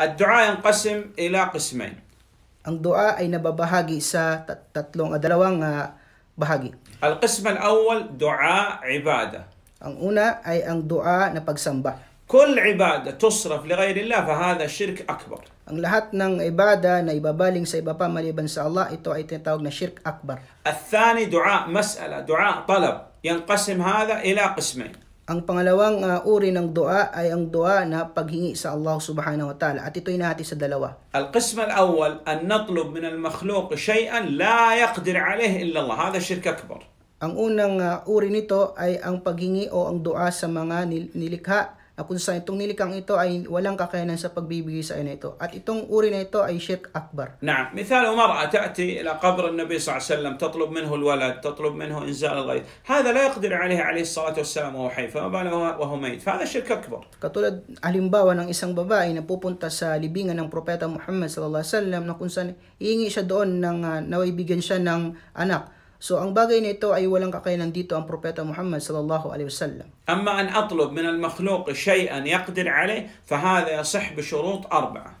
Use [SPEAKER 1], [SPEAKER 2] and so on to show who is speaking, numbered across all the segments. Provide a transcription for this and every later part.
[SPEAKER 1] الدعاء ينقسم إلى قسمين
[SPEAKER 2] Ang dua ay nababahagi sa tat- tatlong ah, dalawang ah, bahagi.
[SPEAKER 1] القسم الأول دعاء عبادة
[SPEAKER 2] Ang una ay ang dua na pagsamba.
[SPEAKER 1] كل عبادة تصرف لغير الله فهذا شرك
[SPEAKER 2] أكبر Ang lahat ng ibada na ibabaling sa iba pa maliban sa Allah, ito ay tinatawag na shirk akbar.
[SPEAKER 1] الثاني دعاء مسألة دعاء طلب ينقسم هذا إلى قسمين
[SPEAKER 2] Ang pangalawang uh, uri ng dua ay ang dua na paghingi sa Allah subhanahu wa ta'ala. At ito'y nahati sa dalawa.
[SPEAKER 1] Al-qism al-awwal, an natlub min al-makhluq shay'an la yaqdir alayh illa Allah. Hada shirk akbar.
[SPEAKER 2] Ang unang uh, uri nito ay ang paghingi o ang dua sa mga nil- nilikha na ah, kung saan itong nilikang ito ay walang kakayanan sa pagbibigay sa inyo ito. At itong uri na ito ay shirk akbar.
[SPEAKER 1] نعم مثال امرأة تأتي إلى قبر النبي صلى الله عليه وسلم تطلب منه الولد تطلب منه إنزال الغيث هذا لا يقدر عليه عليه الصلاة والسلام وهو حي فما بالك وهو Fa فهذا شرك Akbar.
[SPEAKER 2] Katulad halimbawa ng isang babae na pupunta sa libingan ng propeta Muhammad sallallahu alaihi wasallam na kung saan iingi siya doon ng uh, ah, nawibigyan siya ng anak So ang bagay na ito ay walang kakayanan dito ang propeta Muhammad sallallahu alaihi wasallam.
[SPEAKER 1] Amma an atlub min al-makhluq shay'an yaqdir alayh fa hadha yasih bi shurut
[SPEAKER 2] arba'a.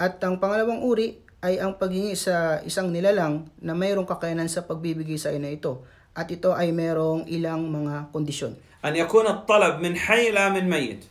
[SPEAKER 2] At ang pangalawang uri ay ang paghingi sa isang nilalang na mayroong kakayanan sa pagbibigay sa ina ito at ito ay mayroong ilang mga kondisyon.
[SPEAKER 1] An yakuna at-talab min hayy la min mayit.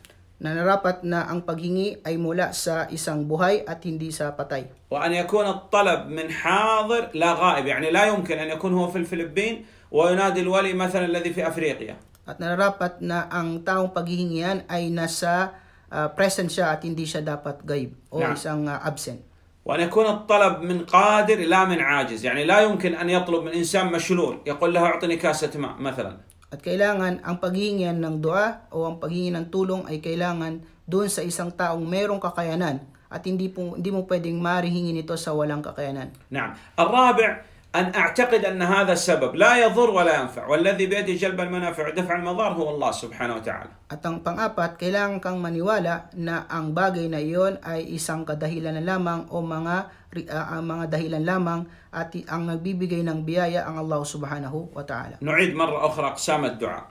[SPEAKER 2] na narapat na ang paghingi ay mula sa isang buhay at hindi sa patay.
[SPEAKER 1] وأن يكون الطلب من حاضر لا غائب يعني لا يمكن أن يكون هو في الفلبين وينادي الولي مثلا الذي في أفريقيا
[SPEAKER 2] At narapat na ang taong paghihingian ay nasa uh, present siya at hindi siya dapat gaib o نعم. isang uh, absent.
[SPEAKER 1] وأن يكون الطلب من قادر لا من عاجز يعني لا يمكن أن يطلب من إنسان مشلول يقول له أعطني كاسة ماء مثلا
[SPEAKER 2] At kailangan ang paghingi ng dua o ang paghingi ng tulong ay kailangan doon sa isang taong merong kakayanan at hindi po hindi mo pwedeng marihingi ito sa walang kakayanan.
[SPEAKER 1] Naam. Ang rabi أن أعتقد أن هذا السبب لا يضر ولا ينفع والذي بيده جلب المنافع ودفع المضار هو الله سبحانه وتعالى
[SPEAKER 2] At ang pang-apat, kailangan kang maniwala na ang bagay na iyon ay isang kadahilan lamang o mga uh, mga dahilan lamang at ang nagbibigay ng biyaya ang Allah subhanahu wa ta'ala.
[SPEAKER 1] Nu'id marra ukhra aqsam ad-du'a.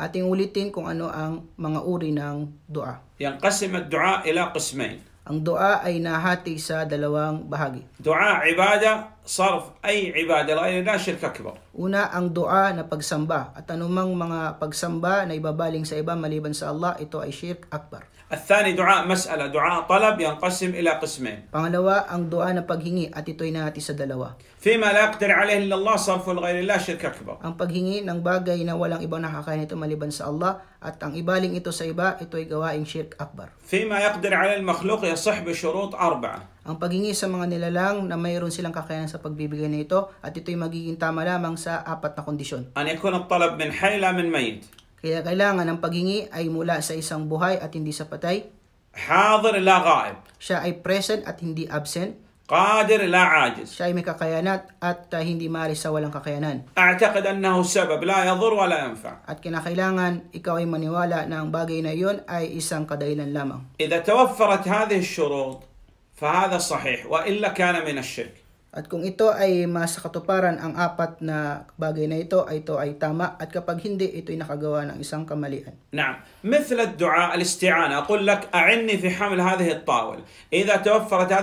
[SPEAKER 2] Ating ulitin kung ano ang mga uri ng dua.
[SPEAKER 1] Yanqasim ad-du'a ila qismain.
[SPEAKER 2] Ang dua ay nahati sa dalawang bahagi.
[SPEAKER 1] Dua ibada, sarf ay ibada
[SPEAKER 2] na shirk akbar. Una ang dua na pagsamba at anumang mga pagsamba na ibabaling sa iba maliban sa Allah, ito ay shirk akbar.
[SPEAKER 1] الثاني دعاء مسألة دعاء طلب ينقسم إلى قسمين
[SPEAKER 2] Pangalawa ang dua na paghingi at ito ay nahati sa dalawa.
[SPEAKER 1] Fima لا يقدر عليه إلا الله صرف لغير الله شرك
[SPEAKER 2] Ang paghingi ng bagay na walang ibang nakakain ito maliban sa Allah at ang ibaling ito sa iba, ito ay gawaing shirk akbar.
[SPEAKER 1] Fima يقدر عليه المخلوق يصح بشروط أربعة
[SPEAKER 2] Ang pagingi sa mga nilalang na mayroon silang kakayahan sa pagbibigay nito at ito'y magiging tama lamang sa apat na kondisyon.
[SPEAKER 1] أن يكون الطلب من حي لا من ميت
[SPEAKER 2] Kaya kailangan ang paghingi ay mula sa isang buhay at hindi sa patay. Hadir la ghaib. Siya ay present at hindi absent. قادر لا عاجز شايمك قيانات أتى هندي ماري سوالا قيانان
[SPEAKER 1] أعتقد أنه سبب لا يضر ولا ينفع
[SPEAKER 2] أتكنا خيلانا إكاوي منيوالا نان نعم باقينا يون أي إسان قدائلا لما
[SPEAKER 1] إذا توفرت هذه الشروط فهذا صحيح وإلا كان من الشرك
[SPEAKER 2] At kung ito ay masakatuparan ang apat na bagay na ito, ito ay tama at kapag hindi, ito ay nakagawa ng isang kamalian.
[SPEAKER 1] Naam. al-isti'ana. dua Aqul نعم مثل الدعاء الاستعانة أقول لك أعني في حمل هذه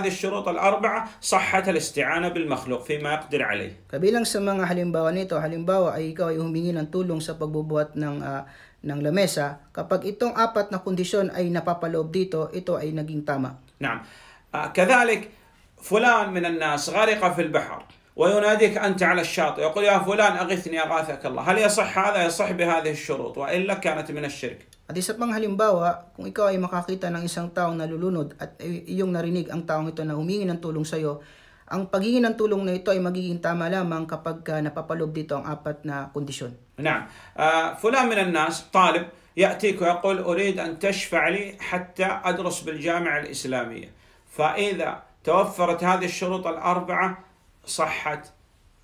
[SPEAKER 1] shurut al-arba'a, sahhat al-isti'ana bil-makhluk fi ma يقدر عليه
[SPEAKER 2] Kabilang sa mga halimbawa nito, halimbawa ay ikaw ay humingi ng tulong sa pagbubuhat ng uh, ng lamesa, kapag itong apat na kondisyon ay napapaloob dito, ito ay naging tama. Naam. نعم
[SPEAKER 1] ah, كذلك فلان من الناس غرق في البحر ويناديك أنت على الشاطئ يقول يا فلان أغثني أغاثك الله هل يصح هذا يصح بهذه الشروط وإلا كانت من الشرك
[SPEAKER 2] At isa pang halimbawa, kung ikaw ay makakita ng isang tao na lulunod at iyong narinig ang taong ito na humingi ng tulong sa iyo, ang paghingi ng tulong na ito ay magiging tama lamang kapag uh, napapalob dito ang apat na kondisyon.
[SPEAKER 1] نعم uh, fulan فلان من الناس طالب yaqul, urid an tashfa'li hatta adros bil jami'a al-islamiyya. Fa'idha توفرت هذه الشروط الأربعة صحت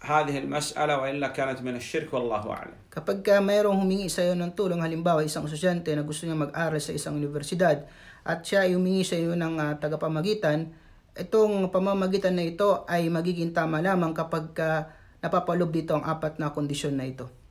[SPEAKER 1] هذه المسألة وإلا كانت من الشرك والله أعلم.
[SPEAKER 2] Kapag uh, mayroong humingi sa iyo ng tulong, halimbawa isang estudyante na gusto niya mag-aral sa isang universidad at siya ay humingi sa iyo ng uh, tagapamagitan, itong pamamagitan na ito ay magiging tama lamang kapag uh, napapalob dito ang apat na kondisyon na ito.